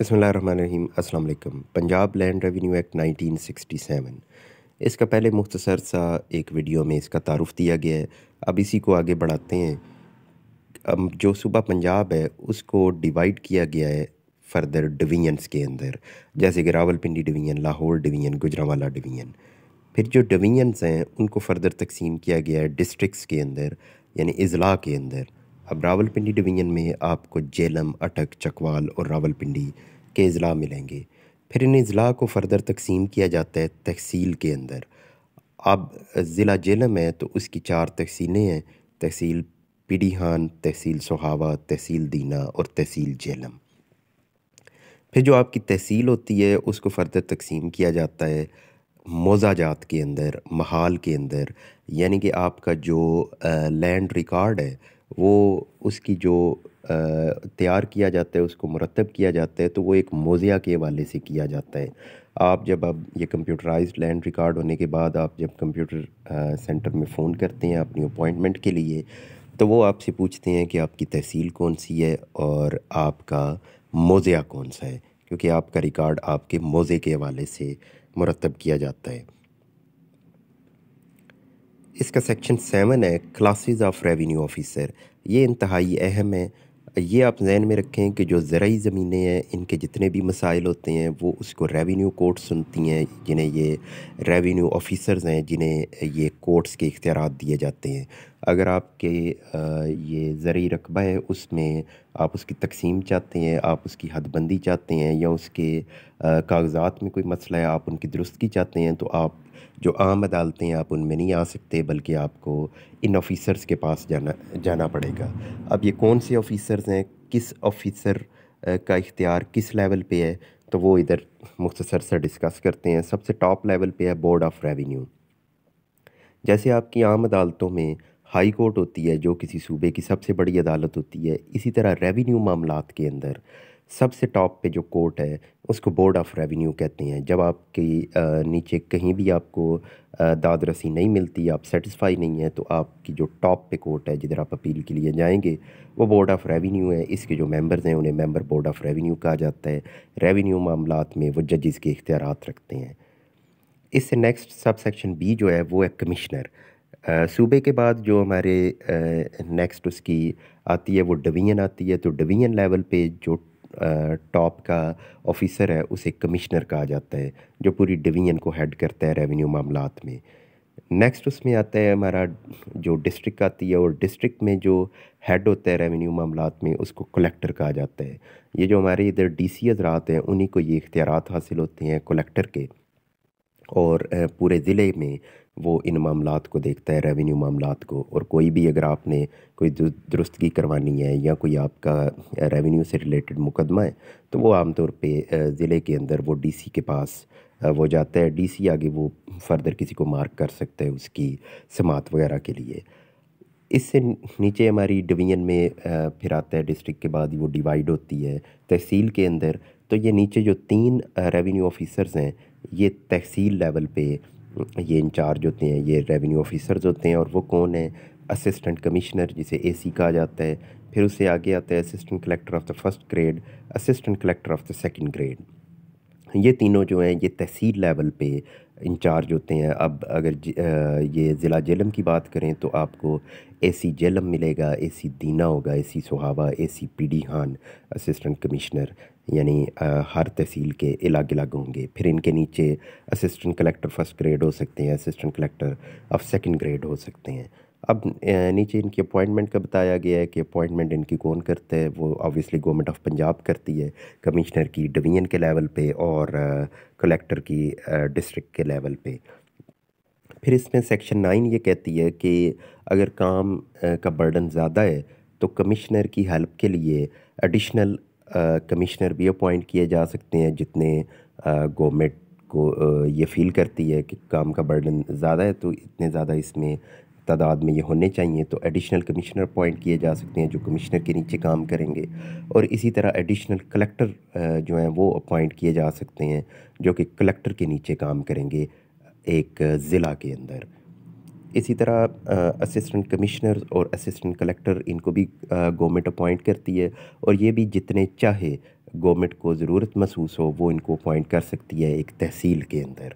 अस्सलाम वालेकुम Punjab land revenue act 1967 इसका पहले मुख्तसर सा एक वीडियो में इसका तारुफ दिया गया है अब इसी को आगे बढ़ाते हैं अब जो सूबा पंजाब है उसको डिवाइड किया गया है फर्दर डिवीजन्स के अंदर जैसे कि Rawalpindi division Lahore division Gujranwala division फिर जो डिवीजन्स हैं उनको फर्दर तकसीम किया गया है डिस्ट्रिक्स के अंदर यानी अजला के अंदर अब रावलपिंडी डिवीजन में आपको जेलम अटक चकवाल और रावलपिंडी के अज़ला मिलेंगे फिर इन अज़ला को फर्दर तकसीम किया जाता है तहसील के अंदर अब ज़िला जेलम है तो उसकी चार तहसीलें हैं तहसील पीडीहान तहसील सोहावा तहसील दीना और तहसील जेलम फिर जो आपकी तहसील होती है उसको फर्दर तकसीम किया जाता है मोजाजात के अंदर महाल के अंदर यानी कि आपका जो लैंड रिकॉर्ड है वो उसकी जो तैयार किया जाता है उसको मुरतब किया जाता है तो वो एक मोज़िया के हवाले से किया जाता है आप जब अब ये कंप्यूटराइज्ड लैंड रिकॉर्ड होने के बाद आप जब कंप्यूटर सेंटर में फ़ोन करते हैं अपनी अपॉइंटमेंट के लिए तो वो आपसे पूछते हैं कि आपकी तहसील कौन सी है और आपका मोज़िया कौन सा है क्योंकि आपका रिकॉर्ड आपके मोज़े के हवाले से मुरतब किया जाता है इसका सेक्शन सेवन है क्लासेज ऑफ रेवेन्यू ऑफिसर ये इंतहाई अहम है ये आप जहन में रखें कि जो ज़रूरी ज़मीनें हैं इनके जितने भी मसाइल होते हैं वो उसको रेवेन्यू कोर्ट सुनती हैं जिन्हें ये रेवेन्यू ऑफिसर्स हैं जिन्हें ये कोर्ट्स के इख्तियार दिए जाते हैं अगर आपके ये ज़रूरी रकबा है उसमें आप उसकी तकसीम चाहते हैं आप उसकी हदबंदी चाहते हैं या उसके कागज़ात में कोई मसला है आप उनकी दुरुस्ती चाहते हैं तो आप जो आम अदालतें आप उनमें नहीं आ सकते बल्कि आपको इन ऑफिसर्स के पास जाना जाना पड़ेगा अब ये कौन से ऑफिसर्स हैं किस ऑफिसर का इख्तियार किस लेवल पे है तो वो इधर मुख्तसर से डिस्कस करते हैं सबसे टॉप लेवल पे है बोर्ड ऑफ रेवेन्यू जैसे आपकी आम अदालतों में हाई कोर्ट होती है जो किसी सूबे की सबसे बड़ी अदालत होती है इसी तरह रेवेन्यू मामला के अंदर सबसे टॉप पे जो कोर्ट है उसको बोर्ड ऑफ रेवेन्यू कहते हैं जब आपके नीचे कहीं भी आपको दादरसी नहीं मिलती आप सेटिस्फाई नहीं है तो आपकी जो टॉप पे कोर्ट है जिधर आप अपील के लिए जाएंगे वो बोर्ड ऑफ रेवेन्यू है इसके जो मेंबर्स हैं उन्हें मेंबर बोर्ड ऑफ रेवेन्यू कहा जाता है रेवेन्यू मामला में वो जजेस के इख्तियार रखते हैं इससे नेक्स्ट सब सेक्शन बी जो है वो है कमिश्नर सूबे के बाद जो हमारे नेक्स्ट उसकी आती है वो डिवीजन आती है तो डिवीजन लेवल पे जो टॉप का ऑफिसर है उसे कमिश्नर कहा जाता है जो पूरी डिवीजन को हेड करता है रेवेन्यू मामला में नेक्स्ट उसमें आता है हमारा जो डिस्ट्रिक्ट आती है और डिस्ट्रिक्ट में जो हेड होता है रेवेन्यू मामला में उसको कलेक्टर कहा जाता है ये जो हमारे इधर डी सी हैं उन्हीं को ये इख्तियार हासिल होते हैं कलेक्टर के और पूरे ज़िले में वो इन मामला को देखता है रेवेन्यू मामला को और कोई भी अगर आपने कोई दुरुस्तगी करवानी है या कोई आपका रेवेन्यू से रिलेटेड मुकदमा है तो वो आमतौर पे ज़िले के अंदर वो डीसी के पास वो जाता है डीसी आगे वो फर्दर किसी को मार्क कर सकता है उसकी समात वगैरह के लिए इससे नीचे हमारी डिवीजन में फिर आता है डिस्ट्रिक्ट के बाद वो डिवाइड होती है तहसील के अंदर तो ये नीचे जो तीन रेवेन्यू ऑफिसर्स हैं ये तहसील लेवल पे ये इंचार्ज होते हैं ये रेवेन्यू ऑफिसर्स होते हैं और वो कौन है असिस्टेंट कमिश्नर जिसे सी कहा जाता है फिर उससे आगे आता है assistant collector of the first grade assistant collector of the second grade ये तीनों जो हैं ये तहसील लेवल पे इंचार्ज होते हैं अब अगर ज, आ, ये ज़िला जेलम की बात करें तो आपको ए सी जेलम मिलेगा ए सी दीना होगा A C Sohawa A C P D Khan assistant commissioner यानी हर तहसील के अलग अलग होंगे फिर इनके नीचे असिस्टेंट कलेक्टर फर्स्ट ग्रेड हो सकते हैं assistant collector of second grade हो सकते हैं अब नीचे इनकी अपॉइंटमेंट का बताया गया है कि अपॉइंटमेंट इनकी कौन करता है वो ऑब्वियसली गवर्नमेंट ऑफ पंजाब करती है कमिश्नर की डिवीजन के लेवल पे और कलेक्टर की डिस्ट्रिक्ट के लेवल पे फिर इसमें सेक्शन नाइन ये कहती है कि अगर काम का बर्डन ज़्यादा है तो कमिश्नर की हेल्प के लिए एडिशनल कमिश्नर भी अपॉइंट किए जा सकते हैं जितने गवर्नमेंट को ये फील करती है कि काम का बर्डन ज़्यादा है तो इतने ज़्यादा इसमें तादाद में ये होने चाहिए तो एडिशनल कमिश्नर अपॉइंट किए जा सकते हैं जो कमिश्नर के नीचे काम करेंगे और इसी तरह एडिशनल कलेक्टर जो हैं वो अपॉइंट किए जा सकते हैं जो कि कलेक्टर के नीचे काम करेंगे एक ज़िला के अंदर इसी तरह असिस्टेंट कमिश्नर और असिस्टेंट कलेक्टर इनको भी गवर्नमेंट अपॉइंट करती है और ये भी जितने चाहे गवर्नमेंट को ज़रूरत महसूस हो वो इनको अपॉइंट कर सकती है एक तहसील के अंदर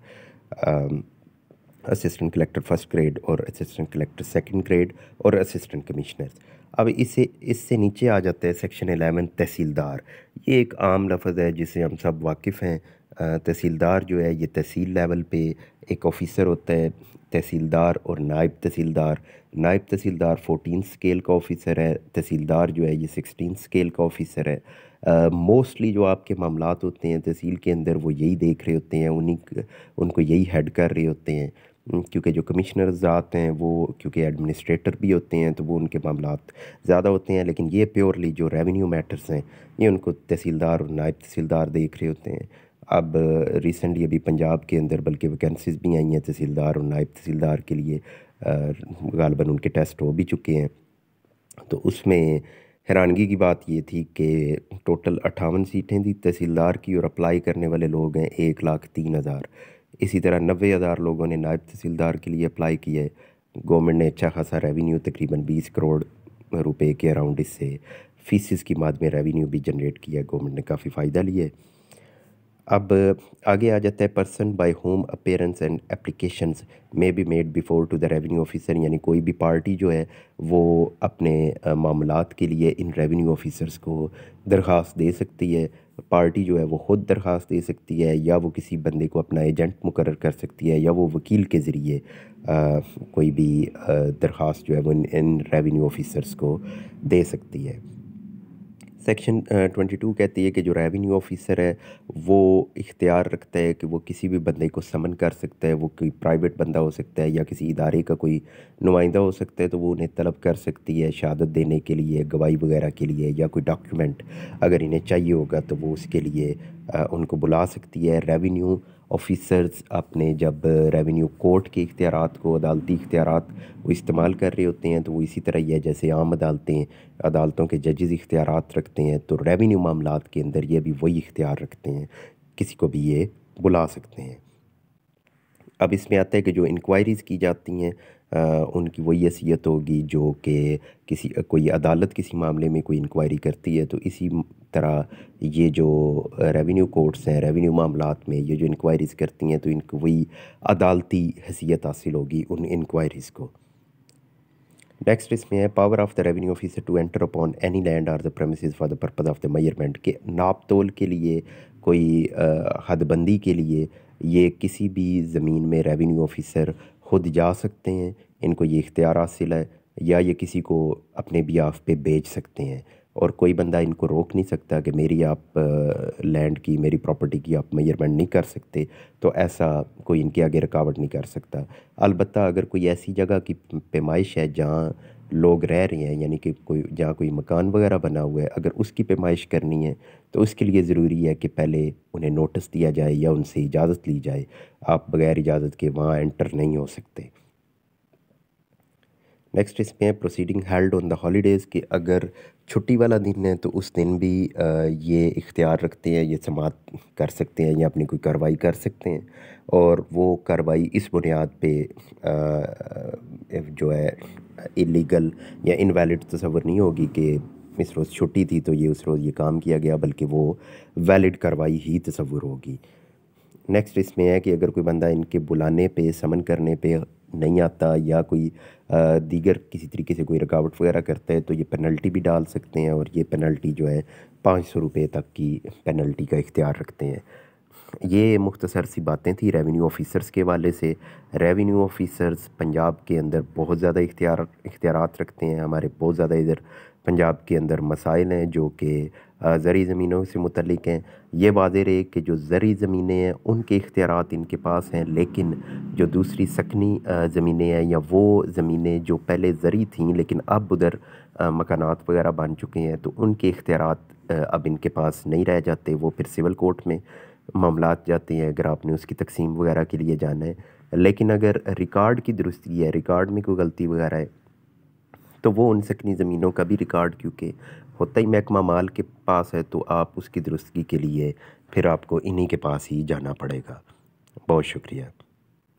असिस्टेंट कलेक्टर फर्स्ट ग्रेड और असिस्टेंट कलेक्टर सेकंड ग्रेड और असिस्टेंट कमिश्नर्स अब इसे इससे नीचे आ जाता है सेक्शन एलेवन तहसीलदार ये एक आम लफज है जिसे हम सब वाकिफ़ हैं तहसीलदार जो है ये तहसील लेवल पे एक ऑफिसर होता है तहसीलदार और नायब तहसीलदार नायब तहसीलदार फोटीन स्केल का ऑफिसर है तहसीलदार जो है ये सिक्सटीन स्केल का ऑफिसर है मोस्टली uh, जो आपके मामला होते हैं तहसील के अंदर वो यही देख रहे होते हैं उन्हीं उनको यही हेड कर रहे होते हैं क्योंकि जो कमिश्नर आते हैं वो क्योंकि एडमिनिस्ट्रेटर भी होते हैं तो वो उनके मामला ज़्यादा होते हैं लेकिन ये प्योरली जो रेवेन्यू मैटर्स हैं ये उनको तहसीलदार और नायब तहसीलदार देख रहे होते हैं अब रिसेंटली अभी पंजाब के अंदर बल्कि वैकेंसीज भी आई हैं तहसीलदार और नायब तहसीलदार के लिए गालबन उनके टेस्ट हो भी चुके हैं तो उसमें हैरानगी की बात ये थी कि टोटल अट्ठावन सीटें थी तहसीलदार की और अप्लाई करने वाले लोग हैं एक लाख तीन हज़ार इसी तरह नबे हज़ार लोगों ने नायब तहसीलदार के लिए अप्लाई किए गवर्नमेंट ने अच्छा खासा रेवेन्यू तकरीबन बीस करोड़ रुपए के अराउंड इससे फीसिस की माद में रेवेन्यू भी जनरेट किया गवर्नमेंट ने काफ़ी फ़ायदा लिया अब आगे आ जाता है person by home appearance and application may be made before to the revenue officer यानी कोई भी पार्टी जो है वो अपने मामला के लिए इन रेवेन्यू ऑफिसर्स को दरख्वास्त दे सकती है पार्टी जो है वो ख़ुद दरख्वास्त दे सकती है या वो किसी बंदे को अपना एजेंट मुकर कर सकती है या वो वकील के ज़रिए कोई भी दरख्वास्त जो है वो इन, इन रेवेन्यू ऑफिसर्स को दे सकती है सेक्शन ट्वेंटी टू कहती है कि जो रेवेन्यू ऑफिसर है वो इख्तियार रखता है कि वो किसी भी बंदे को समन कर सकता है वो कोई प्राइवेट बंदा हो सकता है या किसी इदारे का कोई नुमाइंदा हो सकता है तो वो उन्हें तलब कर सकती है शहादत देने के लिए गवाही वगैरह के लिए या कोई डॉक्यूमेंट अगर इन्हें चाहिए होगा तो वो उसके लिए uh, उनको बुला सकती है रेवेन्यू ऑफिसर्स अपने जब रेवेन्यू कोर्ट के इख्तियार को अदालती इख्तियार वो इस्तेमाल कर रहे होते हैं तो वो इसी तरह यह जैसे आम अदालतें अदालतों के जजेज़ इख्तियार रखते हैं तो रेवेन्यू मामला के अंदर ये भी वही इख्तियार रखते हैं किसी को भी ये बुला सकते हैं अब इसमें आता है कि जो इंक्वायरीज़ की जाती हैं उनकी वही हैसीयत होगी जो कि किसी कोई अदालत किसी मामले में कोई इंक्वायरी करती है तो इसी तरह ये जो रेवेन्यू कोर्ट्स हैं रेवेन्यू मामला में ये जो इंक्वायरीज़ करती हैं तो इनको वही अदालती हैसियत हासिल होगी उन इंक्वायरीज़ को नेक्स्ट इसमें है power of the revenue officer to enter upon any land or the premise for the purpose of the measurement के नाप तोल के लिए कोई हदबंदी के लिए ये किसी भी ज़मीन में रेवेन्यू ऑफिसर ख़ुद जा सकते हैं इनको ये इख्तियार हासिल है या ये किसी को अपने भी पे बेच सकते हैं और कोई बंदा इनको रोक नहीं सकता कि मेरी आप लैंड की मेरी प्रॉपर्टी की आप मेजरमेंट नहीं कर सकते तो ऐसा कोई इनके आगे रुकावट नहीं कर सकता अलबत् अगर कोई ऐसी जगह की पैमाइश है जहाँ लोग रह रहे हैं यानी कि कोई जहाँ कोई मकान वगैरह बना हुआ है अगर उसकी पैमाइश करनी है तो उसके लिए ज़रूरी है कि पहले उन्हें नोटिस दिया जाए या उनसे इजाज़त ली जाए आप बग़ैर इजाज़त के वहाँ एंटर नहीं हो सकते नेक्स्ट इसमें proceeding held on the holidays कि अगर छुट्टी वाला दिन है तो उस दिन भी ये इख्तियार रखते हैं ये समात कर सकते हैं या अपनी कोई कार्रवाई कर सकते हैं और वो कार्रवाई इस बुनियाद पे जो है इलीगल या इनवैलिड तस्वर नहीं होगी कि इस रोज़ छुट्टी थी तो ये उस रोज़ ये काम किया गया बल्कि वो वैलिड कार्रवाई ही तस्वुर होगी नेक्स्ट इसमें है कि अगर कोई बंदा इनके बुलाने पे समन करने पे नहीं आता या कोई दीगर किसी तरीके से कोई रुकावट वगैरह करता है तो ये पेनल्टी भी डाल सकते हैं और ये पेनल्टी जो है पाँच सौ रुपये तक की पेनल्टी का इख्तियार रखते हैं ये मुख्तसर सी बातें थी रेवेन्यू ऑफिसर्स के वाले से रेवेन्यू ऑफिसर्स पंजाब के अंदर बहुत ज़्यादा इख्तियार इख्तियार रखते हैं हमारे बहुत ज़्यादा इधर पंजाब के अंदर मसाइल हैं जो कि ज़री ज़मीनों से मुतलिक हैं ये वाज रहे कि जो ज़री ज़मीनें हैं उनके इख्तियार इनके पास हैं लेकिन जो दूसरी सकनी ज़मीनें हैं या वो ज़मीनें जो पहले ज़री थीं लेकिन अब उधर मकानात वगैरह बन चुके हैं तो उनके इख्तियार अब इनके पास नहीं रह जाते वो फिर सिविल कोर्ट में मामला जाते हैं अगर आपने उसकी तकसीम वगैरह के लिए जाना है लेकिन अगर रिकॉर्ड की दुरुस्ती है रिकॉर्ड में कोई गलती वगैरह है तो वो उनसे अपनी ज़मीनों का भी रिकॉर्ड क्योंकि होता ही महकमा माल के पास है तो आप उसकी दुरुस्तगी के लिए फिर आपको इन्हीं के पास ही जाना पड़ेगा बहुत शुक्रिया